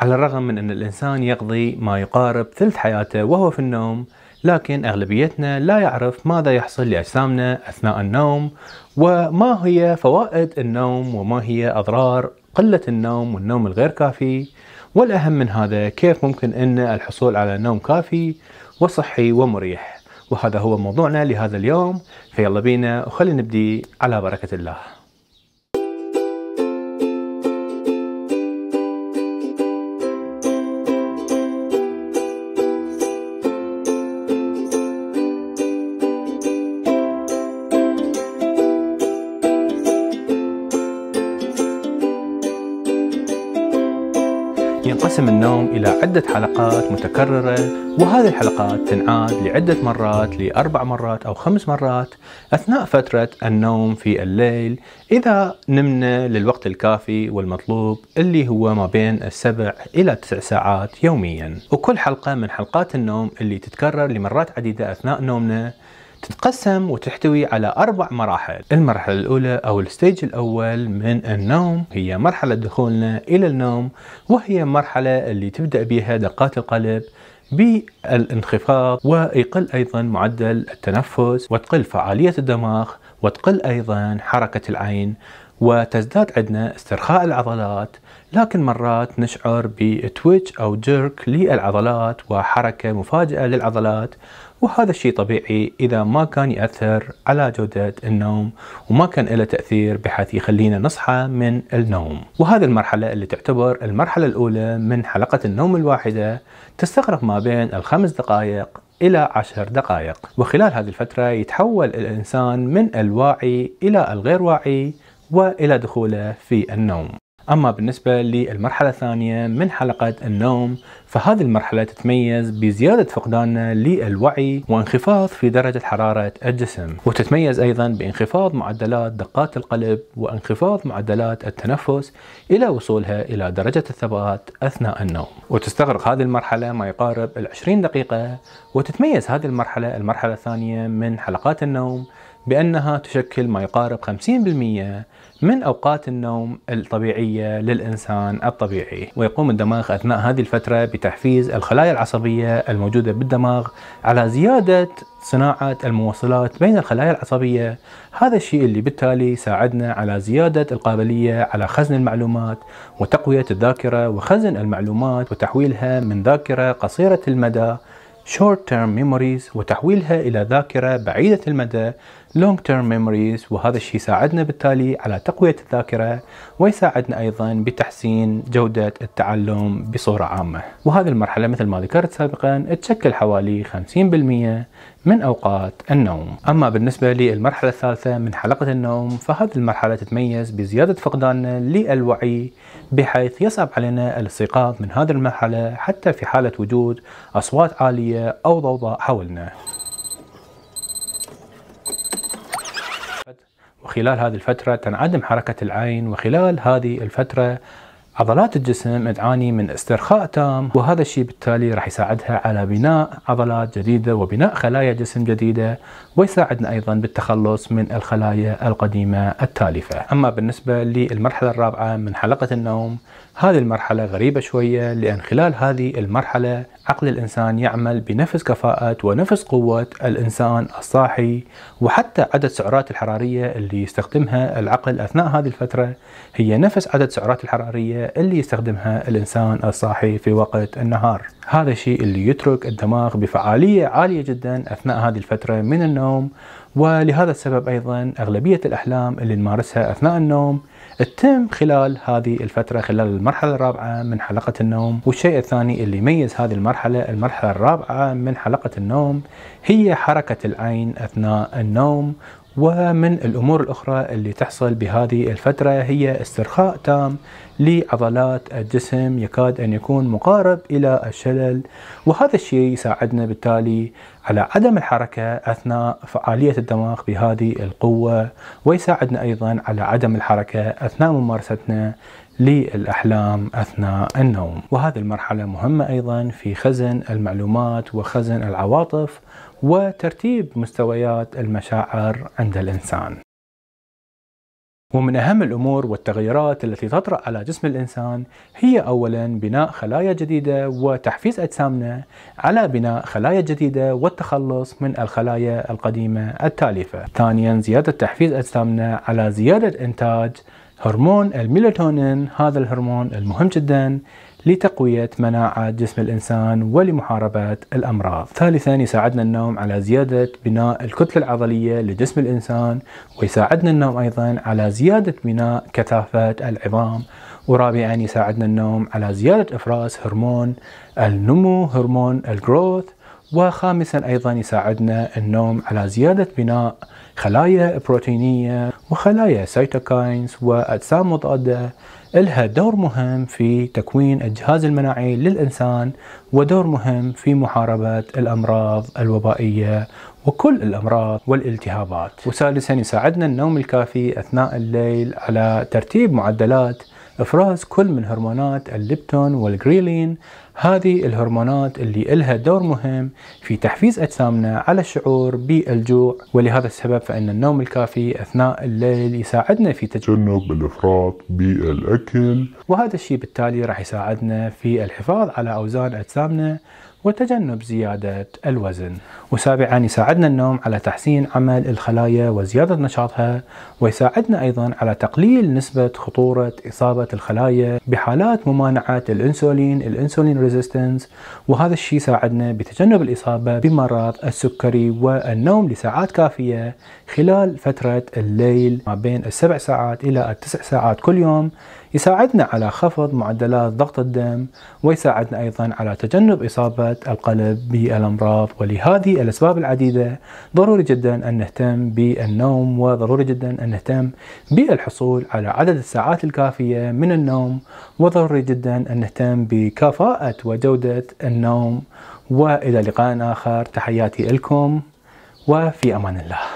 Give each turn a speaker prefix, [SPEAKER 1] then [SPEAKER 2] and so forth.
[SPEAKER 1] على الرغم من أن الإنسان يقضي ما يقارب ثلث حياته وهو في النوم لكن أغلبيتنا لا يعرف ماذا يحصل لأجسامنا أثناء النوم وما هي فوائد النوم وما هي أضرار قلة النوم والنوم الغير كافي والأهم من هذا كيف ممكن أن الحصول على نوم كافي وصحي ومريح وهذا هو موضوعنا لهذا اليوم فيلا بينا وخلينا نبدي على بركة الله ينقسم النوم إلى عدة حلقات متكررة وهذه الحلقات تنعاد لعدة مرات لأربع مرات أو خمس مرات أثناء فترة النوم في الليل إذا نمنا للوقت الكافي والمطلوب اللي هو ما بين السبع إلى تسع ساعات يوميا وكل حلقة من حلقات النوم اللي تتكرر لمرات عديدة أثناء نومنا تتقسم وتحتوي على أربع مراحل المرحلة الأولى أو الستيج الأول من النوم هي مرحلة دخولنا إلى النوم وهي مرحلة اللي تبدأ بها دقات القلب بالانخفاض ويقل أيضا معدل التنفس وتقل فعالية الدماغ وتقل أيضا حركة العين وتزداد عندنا استرخاء العضلات لكن مرات نشعر بتويتش أو جيرك للعضلات وحركة مفاجئة للعضلات وهذا الشيء طبيعي إذا ما كان يأثر على جودة النوم وما كان له تأثير بحيث يخلينا نصحى من النوم وهذه المرحلة اللي تعتبر المرحلة الأولى من حلقة النوم الواحدة تستغرق ما بين الخمس دقائق إلى عشر دقائق وخلال هذه الفترة يتحول الإنسان من الواعي إلى الغير واعي والى دخوله في النوم. اما بالنسبه للمرحله الثانيه من حلقه النوم فهذه المرحله تتميز بزياده فقداننا للوعي وانخفاض في درجه حراره الجسم، وتتميز ايضا بانخفاض معدلات دقات القلب وانخفاض معدلات التنفس الى وصولها الى درجه الثبات اثناء النوم، وتستغرق هذه المرحله ما يقارب ال 20 دقيقه، وتتميز هذه المرحله المرحله الثانيه من حلقات النوم بأنها تشكل ما يقارب 50% من أوقات النوم الطبيعية للإنسان الطبيعي ويقوم الدماغ أثناء هذه الفترة بتحفيز الخلايا العصبية الموجودة بالدماغ على زيادة صناعة المواصلات بين الخلايا العصبية هذا الشيء اللي بالتالي ساعدنا على زيادة القابلية على خزن المعلومات وتقوية الذاكرة وخزن المعلومات وتحويلها من ذاكرة قصيرة المدى short term memories وتحويلها إلى ذاكرة بعيدة المدى long term memories وهذا الشيء يساعدنا بالتالي على تقوية الذاكرة ويساعدنا أيضا بتحسين جودة التعلم بصورة عامة وهذه المرحلة مثل ما ذكرت سابقا تشكل حوالي 50% من أوقات النوم أما بالنسبة للمرحلة الثالثة من حلقة النوم فهذه المرحلة تتميز بزيادة فقداننا للوعي بحيث يصعب علينا الاستيقاظ من هذه المرحلة حتى في حالة وجود أصوات عالية أو ضوضاء حولنا وخلال هذه الفترة تنعدم حركة العين وخلال هذه الفترة عضلات الجسم تعاني من استرخاء تام وهذا الشيء بالتالي راح يساعدها على بناء عضلات جديدة وبناء خلايا جسم جديدة ويساعدنا أيضا بالتخلص من الخلايا القديمة التالفة أما بالنسبة للمرحلة الرابعة من حلقة النوم هذه المرحلة غريبة شوية لأن خلال هذه المرحلة عقل الإنسان يعمل بنفس كفاءة ونفس قوة الإنسان الصاحي وحتى عدد السعرات الحرارية اللي يستخدمها العقل أثناء هذه الفترة هي نفس عدد السعرات الحرارية اللي يستخدمها الإنسان الصاحي في وقت النهار هذا الشيء اللي يترك الدماغ بفعالية عالية جدا أثناء هذه الفترة من النوم ولهذا السبب أيضا أغلبية الأحلام اللي نمارسها أثناء النوم تتم خلال هذه الفترة خلال المرحلة الرابعة من حلقة النوم والشيء الثاني اللي يميز هذه المرحلة المرحلة الرابعة من حلقة النوم هي حركة العين أثناء النوم ومن الامور الاخرى اللي تحصل بهذه الفتره هي استرخاء تام لعضلات الجسم يكاد ان يكون مقارب الى الشلل وهذا الشيء يساعدنا بالتالي على عدم الحركة أثناء فعالية الدماغ بهذه القوة ويساعدنا أيضا على عدم الحركة أثناء ممارستنا للأحلام أثناء النوم وهذه المرحلة مهمة أيضا في خزن المعلومات وخزن العواطف وترتيب مستويات المشاعر عند الإنسان ومن أهم الأمور والتغيرات التي تطرأ على جسم الإنسان هي أولا بناء خلايا جديدة وتحفيز أجسامنا على بناء خلايا جديدة والتخلص من الخلايا القديمة التالفة ثانيا زيادة تحفيز أجسامنا على زيادة إنتاج هرمون الميلاتونين هذا الهرمون المهم جدا لتقوية مناعة جسم الإنسان ولمحاربة الأمراض ثالثا يساعدنا النوم على زيادة بناء الكتلة العضلية لجسم الإنسان ويساعدنا النوم أيضا على زيادة بناء كثافة العظام ورابعا يساعدنا النوم على زيادة إفراز هرمون النمو هرمون الجروث وخامسا أيضا يساعدنا النوم على زيادة بناء خلايا بروتينية وخلايا سيتوكاينز وأجسام مضادة لها دور مهم في تكوين الجهاز المناعي للإنسان ودور مهم في محاربة الأمراض الوبائية وكل الأمراض والالتهابات وثالثا يساعدنا النوم الكافي أثناء الليل على ترتيب معدلات إفراز كل من هرمونات الليبتون والجريلين هذه الهرمونات اللي إلها دور مهم في تحفيز أجسامنا على الشعور بالجوع ولهذا السبب فإن النوم الكافي أثناء الليل يساعدنا في تجنب الإفراط بالأكل وهذا الشيء بالتالي راح يساعدنا في الحفاظ على أوزان أجسامنا وتجنب زيادة الوزن وسابعا يساعدنا النوم على تحسين عمل الخلايا وزيادة نشاطها ويساعدنا أيضا على تقليل نسبة خطورة إصابة الخلايا بحالات ممانعة الأنسولين الأنسولين ريزيستنس وهذا الشيء ساعدنا بتجنب الإصابة بمرض السكري والنوم لساعات كافية خلال فترة الليل ما بين السبع ساعات إلى التسع ساعات كل يوم يساعدنا على خفض معدلات ضغط الدم ويساعدنا أيضا على تجنب إصابة القلب بالأمراض ولهذه الأسباب العديدة ضروري جدا أن نهتم بالنوم وضروري جدا أن نهتم بالحصول على عدد الساعات الكافية من النوم وضروري جدا أن نهتم بكفاءة وجودة النوم وإلى لقاء آخر تحياتي لكم وفي أمان الله